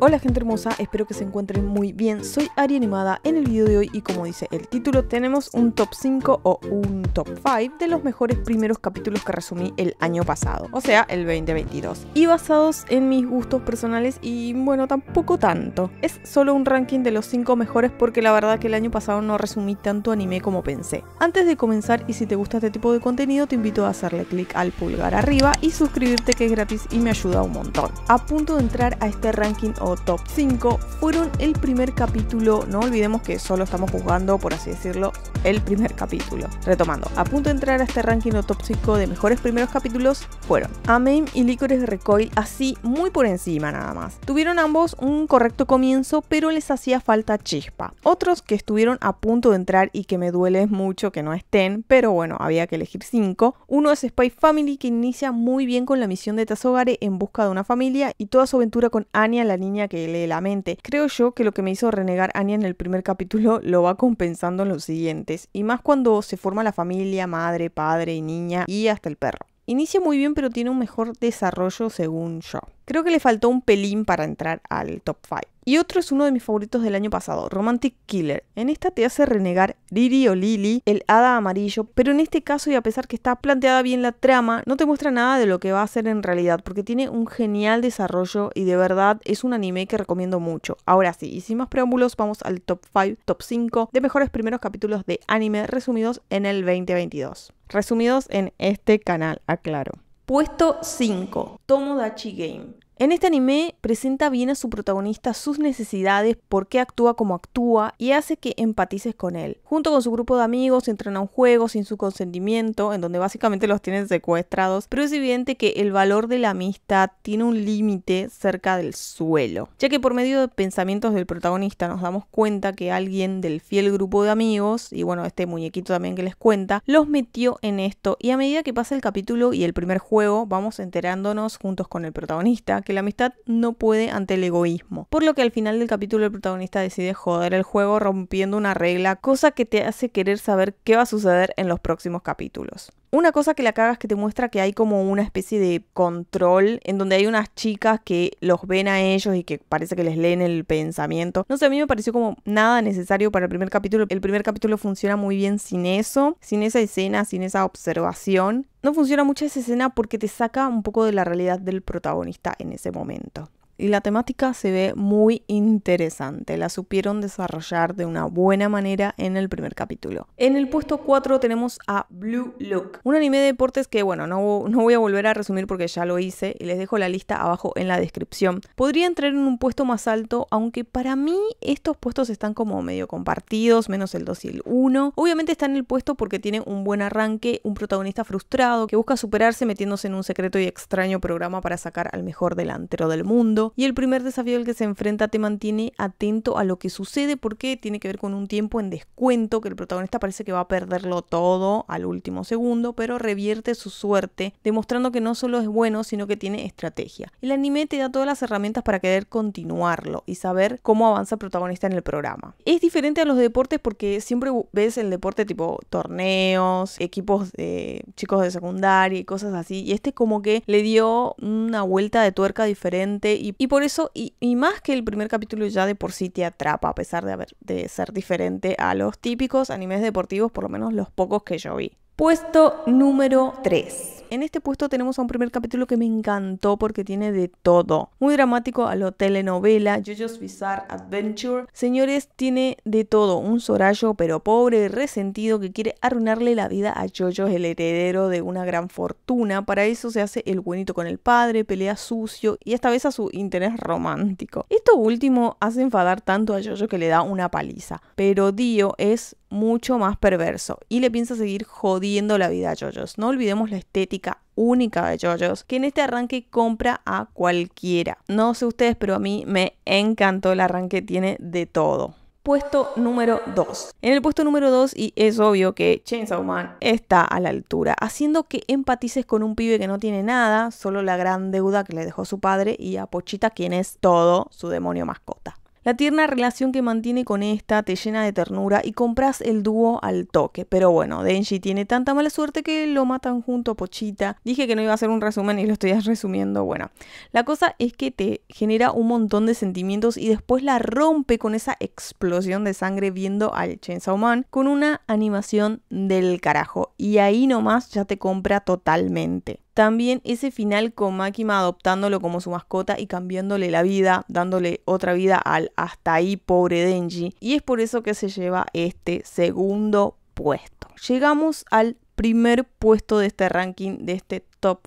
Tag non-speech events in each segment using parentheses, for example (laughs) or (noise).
Hola gente hermosa, espero que se encuentren muy bien. Soy Ari Animada en el video de hoy y como dice el título, tenemos un top 5 o un top 5 de los mejores primeros capítulos que resumí el año pasado, o sea, el 2022. Y basados en mis gustos personales y bueno, tampoco tanto. Es solo un ranking de los 5 mejores porque la verdad que el año pasado no resumí tanto anime como pensé. Antes de comenzar y si te gusta este tipo de contenido, te invito a hacerle clic al pulgar arriba y suscribirte que es gratis y me ayuda un montón. A punto de entrar a este ranking o top 5 fueron el primer capítulo, no olvidemos que solo estamos jugando por así decirlo, el primer capítulo. Retomando, a punto de entrar a este ranking tóxico de mejores primeros capítulos fueron Amame y Licores de Recoil, así muy por encima nada más. Tuvieron ambos un correcto comienzo, pero les hacía falta chispa. Otros que estuvieron a punto de entrar y que me duele mucho que no estén, pero bueno, había que elegir cinco. Uno es Spy Family, que inicia muy bien con la misión de Tazogare en busca de una familia y toda su aventura con Anya, la niña que lee la mente. Creo yo que lo que me hizo renegar Anya en el primer capítulo lo va compensando en lo siguiente y más cuando se forma la familia, madre, padre y niña y hasta el perro. Inicia muy bien, pero tiene un mejor desarrollo según yo. Creo que le faltó un pelín para entrar al top 5. Y otro es uno de mis favoritos del año pasado, Romantic Killer. En esta te hace renegar Riri o Lily, el hada amarillo, pero en este caso y a pesar que está planteada bien la trama, no te muestra nada de lo que va a ser en realidad, porque tiene un genial desarrollo y de verdad es un anime que recomiendo mucho. Ahora sí, y sin más preámbulos, vamos al top 5, top 5 de mejores primeros capítulos de anime resumidos en el 2022 resumidos en este canal, aclaro. Puesto 5. Tomodachi Game. En este anime presenta bien a su protagonista sus necesidades, por qué actúa como actúa y hace que empatices con él. Junto con su grupo de amigos entran a un juego sin su consentimiento, en donde básicamente los tienen secuestrados, pero es evidente que el valor de la amistad tiene un límite cerca del suelo, ya que por medio de pensamientos del protagonista nos damos cuenta que alguien del fiel grupo de amigos, y bueno, este muñequito también que les cuenta, los metió en esto y a medida que pasa el capítulo y el primer juego vamos enterándonos juntos con el protagonista que la amistad no puede ante el egoísmo. Por lo que al final del capítulo el protagonista decide joder el juego rompiendo una regla, cosa que te hace querer saber qué va a suceder en los próximos capítulos. Una cosa que la cagas que te muestra que hay como una especie de control en donde hay unas chicas que los ven a ellos y que parece que les leen el pensamiento. No sé, a mí me pareció como nada necesario para el primer capítulo. El primer capítulo funciona muy bien sin eso, sin esa escena, sin esa observación. No funciona mucho esa escena porque te saca un poco de la realidad del protagonista en ese momento y la temática se ve muy interesante. La supieron desarrollar de una buena manera en el primer capítulo. En el puesto 4 tenemos a Blue Look, un anime de deportes que, bueno, no, no voy a volver a resumir porque ya lo hice y les dejo la lista abajo en la descripción. Podría entrar en un puesto más alto, aunque para mí estos puestos están como medio compartidos, menos el 2 y el 1. Obviamente está en el puesto porque tiene un buen arranque, un protagonista frustrado que busca superarse metiéndose en un secreto y extraño programa para sacar al mejor delantero del mundo y el primer desafío al que se enfrenta te mantiene atento a lo que sucede porque tiene que ver con un tiempo en descuento que el protagonista parece que va a perderlo todo al último segundo, pero revierte su suerte demostrando que no solo es bueno, sino que tiene estrategia. El anime te da todas las herramientas para querer continuarlo y saber cómo avanza el protagonista en el programa. Es diferente a los deportes porque siempre ves el deporte tipo torneos, equipos de chicos de secundaria y cosas así, y este como que le dio una vuelta de tuerca diferente y y, por eso, y, y, más que el primer capítulo ya de por sí te atrapa, a pesar de, haber, de ser diferente a los típicos animes deportivos, por lo menos los pocos que yo vi. Puesto número 3. En este puesto tenemos a un primer capítulo que me encantó porque tiene de todo. Muy dramático a lo telenovela, JoJo's Bizarre Adventure. Señores, tiene de todo. Un Sorallo pero pobre y resentido que quiere arruinarle la vida a JoJo, el heredero de una gran fortuna. Para eso se hace el buenito con el padre, pelea sucio y esta vez a su interés romántico. Esto último hace enfadar tanto a JoJo que le da una paliza. Pero Dio es mucho más perverso y le piensa seguir jodiendo la vida a Jojos. No olvidemos la estética única de Jojos, que en este arranque compra a cualquiera. No sé ustedes, pero a mí me encantó el arranque, tiene de todo. Puesto número 2. En el puesto número 2, y es obvio que Chainsaw Man está a la altura, haciendo que empatices con un pibe que no tiene nada, solo la gran deuda que le dejó su padre y a Pochita, quien es todo su demonio mascota. La tierna relación que mantiene con esta te llena de ternura y compras el dúo al toque. Pero bueno, Denji tiene tanta mala suerte que lo matan junto a Pochita. Dije que no iba a hacer un resumen y lo estoy (laughs) resumiendo. Bueno, la cosa es que te genera un montón de sentimientos y después la rompe con esa explosión de sangre viendo al Chainsaw Man con una animación del carajo. Y ahí nomás ya te compra totalmente. También ese final con Makima adoptándolo como su mascota y cambiándole la vida, dándole otra vida al hasta ahí pobre Denji. Y es por eso que se lleva este segundo puesto. Llegamos al primer puesto de este ranking, de este top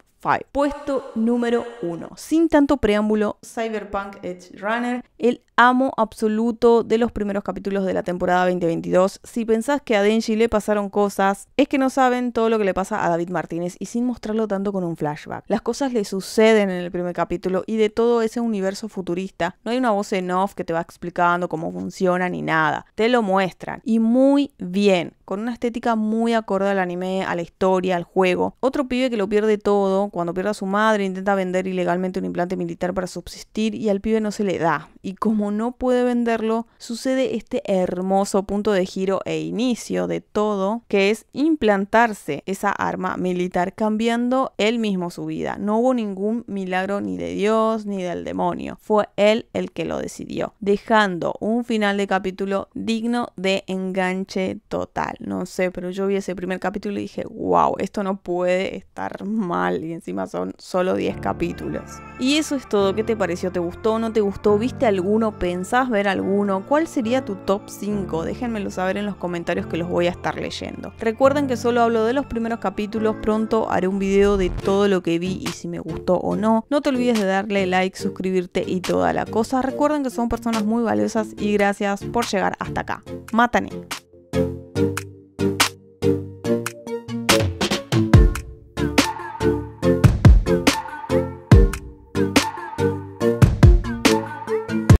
Puesto número 1. Sin tanto preámbulo, Cyberpunk Edge Runner, el amo absoluto de los primeros capítulos de la temporada 2022. Si pensás que a Denji le pasaron cosas, es que no saben todo lo que le pasa a David Martínez y sin mostrarlo tanto con un flashback. Las cosas le suceden en el primer capítulo y de todo ese universo futurista. No hay una voz en off que te va explicando cómo funciona ni nada. Te lo muestran y muy bien con una estética muy acorde al anime, a la historia, al juego. Otro pibe que lo pierde todo, cuando pierde a su madre, intenta vender ilegalmente un implante militar para subsistir y al pibe no se le da. Y como no puede venderlo, sucede este hermoso punto de giro e inicio de todo, que es implantarse esa arma militar cambiando él mismo su vida. No hubo ningún milagro ni de Dios ni del demonio. Fue él el que lo decidió, dejando un final de capítulo digno de enganche total no sé, pero yo vi ese primer capítulo y dije, wow, esto no puede estar mal y encima son solo 10 capítulos. Y eso es todo, ¿qué te pareció? ¿Te gustó no te gustó? ¿Viste alguno? ¿Pensás ver alguno? ¿Cuál sería tu top 5? Déjenmelo saber en los comentarios que los voy a estar leyendo. Recuerden que solo hablo de los primeros capítulos, pronto haré un video de todo lo que vi y si me gustó o no. No te olvides de darle like, suscribirte y toda la cosa. Recuerden que son personas muy valiosas y gracias por llegar hasta acá. Mátane.